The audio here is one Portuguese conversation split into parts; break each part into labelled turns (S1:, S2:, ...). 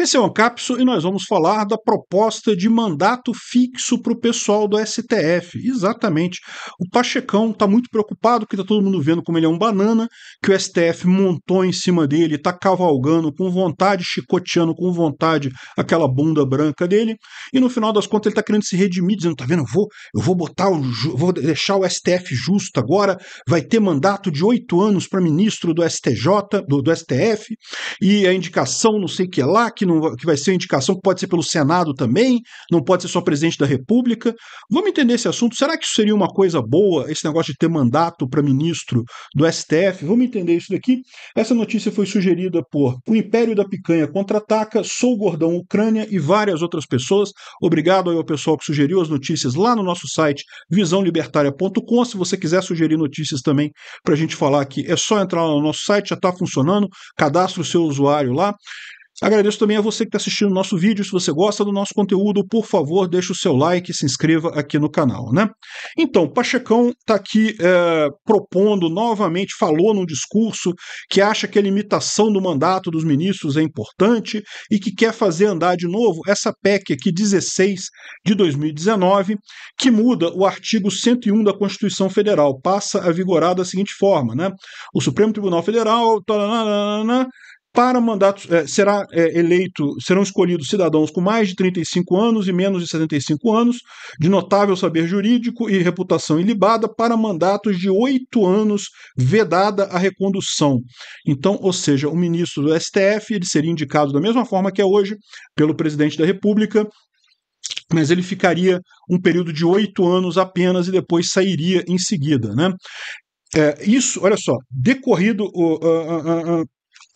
S1: Esse é o capso e nós vamos falar da proposta de mandato fixo para o pessoal do STF. Exatamente. O Pachecão está muito preocupado, porque está todo mundo vendo como ele é um banana, que o STF montou em cima dele, está cavalgando com vontade, chicoteando com vontade aquela bunda branca dele, e no final das contas ele está querendo se redimir, dizendo: tá vendo, eu vou, eu vou botar o, vou deixar o STF justo agora, vai ter mandato de oito anos para ministro do STJ, do, do STF, e a indicação não sei o que lá, que não, que vai ser indicação, que pode ser pelo Senado também, não pode ser só presidente da República. Vamos entender esse assunto. Será que isso seria uma coisa boa, esse negócio de ter mandato para ministro do STF? Vamos entender isso daqui. Essa notícia foi sugerida por O Império da Picanha Contra-Ataca, Sou Gordão Ucrânia e várias outras pessoas. Obrigado ao pessoal que sugeriu as notícias lá no nosso site visãolibertaria.com. Se você quiser sugerir notícias também para a gente falar aqui, é só entrar lá no nosso site, já está funcionando, cadastre o seu usuário lá. Agradeço também a você que está assistindo o nosso vídeo. Se você gosta do nosso conteúdo, por favor, deixe o seu like e se inscreva aqui no canal. Né? Então, Pachecão está aqui é, propondo novamente, falou num discurso que acha que a limitação do mandato dos ministros é importante e que quer fazer andar de novo essa PEC aqui 16 de 2019, que muda o artigo 101 da Constituição Federal, passa a vigorar da seguinte forma, né? O Supremo Tribunal Federal, taranana, para mandatos é, será é, eleito, serão escolhidos cidadãos com mais de 35 anos e menos de 75 anos, de notável saber jurídico e reputação ilibada, para mandatos de oito anos, vedada a recondução. Então, ou seja, o ministro do STF ele seria indicado da mesma forma que é hoje pelo presidente da República, mas ele ficaria um período de oito anos apenas e depois sairia em seguida, né? É, isso, olha só, decorrido o,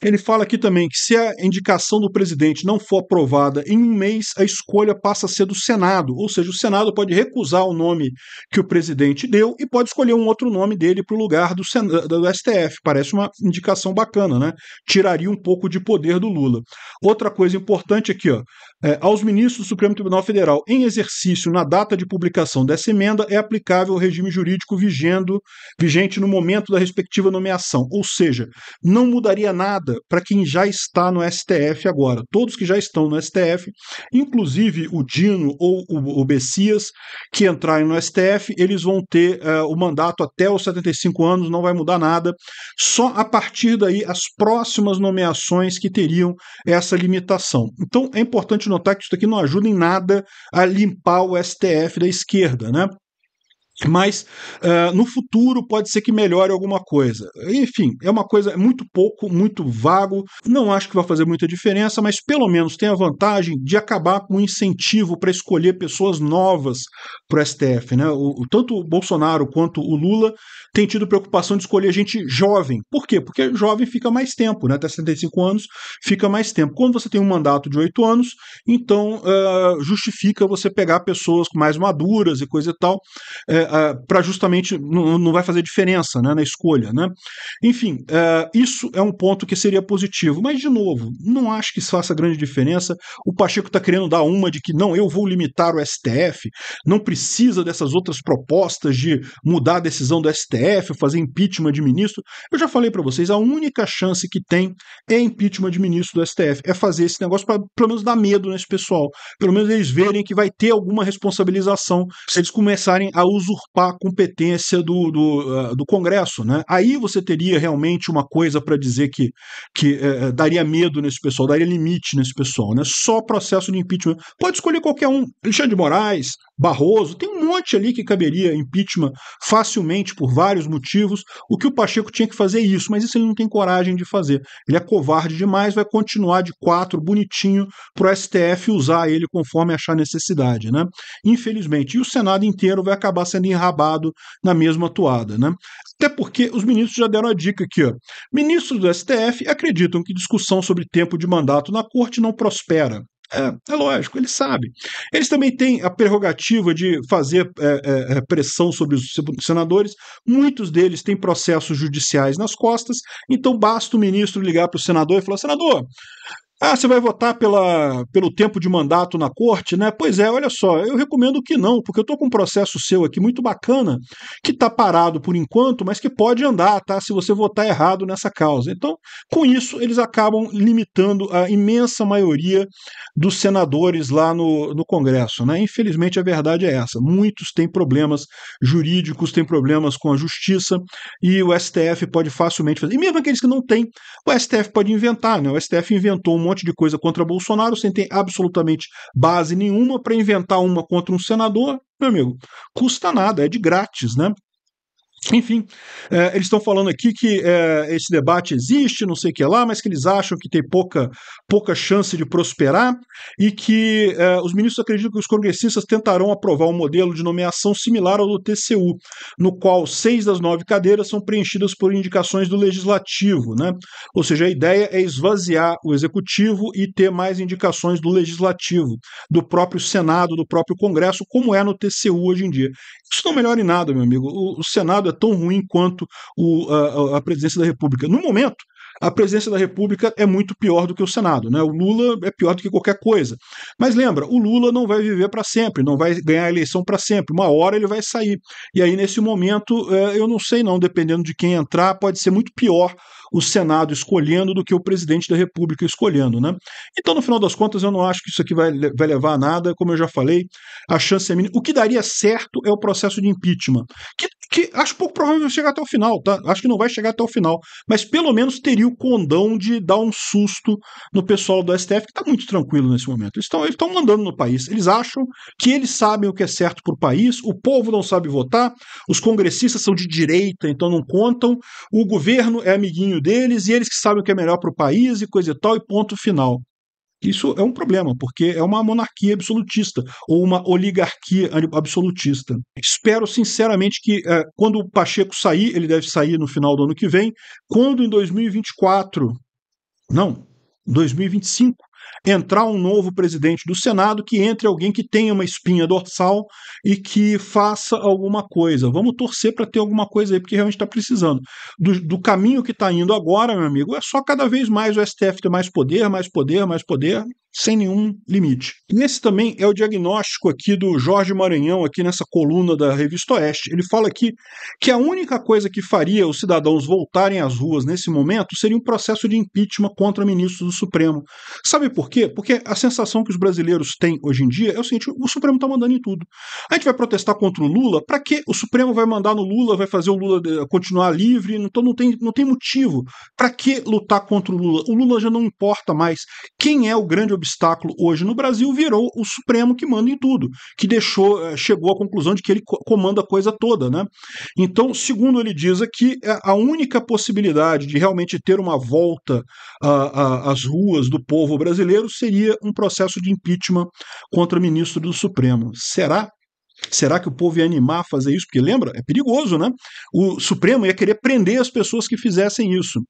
S1: ele fala aqui também que se a indicação do presidente não for aprovada em um mês, a escolha passa a ser do Senado, ou seja, o Senado pode recusar o nome que o presidente deu e pode escolher um outro nome dele para o lugar do, do STF. Parece uma indicação bacana, né? Tiraria um pouco de poder do Lula. Outra coisa importante aqui, ó, é, aos ministros do Supremo Tribunal Federal em exercício na data de publicação dessa emenda é aplicável o regime jurídico vigendo, vigente no momento da respectiva nomeação, ou seja, não mudaria nada para quem já está no STF agora. Todos que já estão no STF, inclusive o Dino ou o, o Bessias, que entrarem no STF, eles vão ter uh, o mandato até os 75 anos, não vai mudar nada. Só a partir daí as próximas nomeações que teriam essa limitação. Então é importante notar que isso aqui não ajuda em nada a limpar o STF da esquerda, né? mas uh, no futuro pode ser que melhore alguma coisa. Enfim, é uma coisa muito pouco, muito vago. Não acho que vai fazer muita diferença, mas pelo menos tem a vantagem de acabar com o incentivo para escolher pessoas novas para né? o STF. Né? O, tanto o Bolsonaro quanto o Lula têm tido preocupação de escolher gente jovem. Por quê? Porque jovem fica mais tempo, né? até 75 anos fica mais tempo. Quando você tem um mandato de 8 anos, então uh, justifica você pegar pessoas mais maduras e coisa e tal. É, é, é, para justamente não, vai fazer diferença né, na escolha. Né? Enfim, é, isso é um ponto que seria positivo. Mas, de novo, não acho que isso faça grande diferença. O Pacheco está querendo dar uma de que não, eu vou limitar o STF, não precisa dessas outras propostas de mudar a decisão do STF, fazer impeachment de ministro. Eu já falei para vocês, a única chance que tem é impeachment de ministro do STF, é fazer esse negócio para pelo menos dar medo nesse pessoal, pelo menos eles verem que vai ter alguma responsabilização se eles começarem a usar usurpar a competência do, do, uh, do Congresso. Né? Aí você teria realmente uma coisa para dizer que, que uh, daria medo nesse pessoal, daria limite nesse pessoal. Né? Só processo de impeachment. Pode escolher qualquer um. Alexandre de Moraes, Barroso, tem um monte ali que caberia impeachment facilmente por vários motivos. O que o Pacheco tinha que fazer é isso, mas isso ele não tem coragem de fazer. Ele é covarde demais, vai continuar de quatro bonitinho para o STF usar ele conforme achar necessidade, né? Infelizmente. E o Senado inteiro vai acabar sendo enrabado na mesma toada, né? Até porque os ministros já deram a dica aqui, ó. Ministros do STF acreditam que discussão sobre tempo de mandato na corte não prospera. É, é lógico, ele sabe. Eles também têm a prerrogativa de fazer é, é, é pressão sobre os senadores. Muitos deles têm processos judiciais nas costas, então basta o ministro ligar para o senador e falar: senador, ah, você vai votar pela, pelo tempo de mandato na corte, né? Pois é, olha só, eu recomendo que não, porque eu estou com um processo seu aqui muito bacana, que está parado por enquanto, mas que pode andar, tá? Se você votar errado nessa causa. Então, com isso, eles acabam limitando a imensa maioria dos senadores lá no, no Congresso, né? Infelizmente, a verdade é essa. Muitos têm problemas jurídicos, têm problemas com a justiça, e o STF pode facilmente fazer. E mesmo aqueles que não têm, o STF pode inventar, né? O STF inventou um monte de coisa contra Bolsonaro sem ter absolutamente base nenhuma para inventar uma contra um senador, meu amigo, custa nada, é de grátis, né? Enfim, é, eles estão falando aqui que é, esse debate existe, não sei o que lá, mas que eles acham que tem pouca, pouca chance de prosperar e que é, os ministros acreditam que os congressistas tentarão aprovar um modelo de nomeação similar ao do TCU, no qual seis das nove cadeiras são preenchidas por indicações do legislativo. Né? Ou seja, a ideia é esvaziar o executivo e ter mais indicações do legislativo, do próprio Senado, do próprio Congresso, como é no TCU hoje em dia. Isso não melhora em nada, meu amigo. O, o Senado é tão ruim quanto o, a, a presidência da República. No momento, a presidência da República é muito pior do que o Senado, né? O Lula é pior do que qualquer coisa. Mas lembra, o Lula não vai viver para sempre, não vai ganhar a eleição para sempre. Uma hora ele vai sair. E aí, nesse momento, é, eu não sei, não, dependendo de quem entrar, pode ser muito pior o Senado escolhendo do que o presidente da República escolhendo. Né? Então, no final das contas, eu não acho que isso aqui vai, vai levar a nada, como eu já falei, a chance é mínima. O que daria certo é o processo de impeachment, que, que acho pouco provável chegar até o final, tá? acho que não vai chegar até o final, mas pelo menos teria o condão de dar um susto no pessoal do STF, que está muito tranquilo nesse momento. Eles estão mandando no país, eles acham que eles sabem o que é certo para o país, o povo não sabe votar, os congressistas são de direita, então não contam, o governo é amiguinho deles e eles que sabem o que é melhor para o país e coisa e tal, e ponto final. Isso é um problema, porque é uma monarquia absolutista ou uma oligarquia absolutista. Espero sinceramente que é, quando o Pacheco sair, ele deve sair no final do ano que vem, quando em 2024, não, 2025, entrar um novo presidente do Senado, que entre alguém que tenha uma espinha dorsal e que faça alguma coisa. Vamos torcer para ter alguma coisa aí, porque realmente está precisando. Do, do, caminho que está indo agora, meu amigo, é só cada vez mais o STF ter mais poder, mais poder, mais poder, sem nenhum limite. E esse também é o diagnóstico aqui do Jorge Maranhão, aqui nessa coluna da Revista Oeste. Ele fala aqui que a única coisa que faria os cidadãos voltarem às ruas nesse momento seria um processo de impeachment contra ministros do Supremo. Sabe por quê? Porque a sensação que os brasileiros têm hoje em dia é o seguinte: o Supremo está mandando em tudo. A gente vai protestar contra o Lula, para que o Supremo vai mandar no Lula, vai fazer o Lula eh, continuar livre? Então não tem, não tem motivo. Para que lutar contra o Lula? O Lula já não importa mais. Quem é o grande objetivo? obstáculo hoje no Brasil virou o Supremo que manda em tudo, que deixou, eh, chegou à conclusão de que ele comanda a coisa toda, né? Então, segundo ele diz aqui, é, a única possibilidade de realmente ter uma volta às ruas do povo brasileiro seria um processo de impeachment contra o ministro do Supremo. Será? Será que o povo ia animar a fazer isso? Porque lembra, é perigoso, né? O Supremo ia querer prender as pessoas que fizessem isso.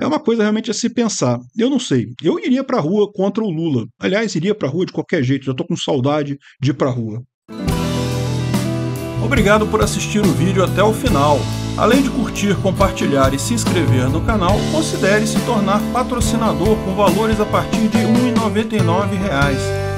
S1: É uma coisa realmente a se pensar. Eu não sei. Eu iria para a rua contra o Lula. Aliás, iria para a rua de qualquer jeito. Já estou com saudade de ir para a rua. Obrigado por assistir o vídeo até o final. Além de curtir, compartilhar e se inscrever no canal, considere se tornar patrocinador com valores a partir de R$ 1,99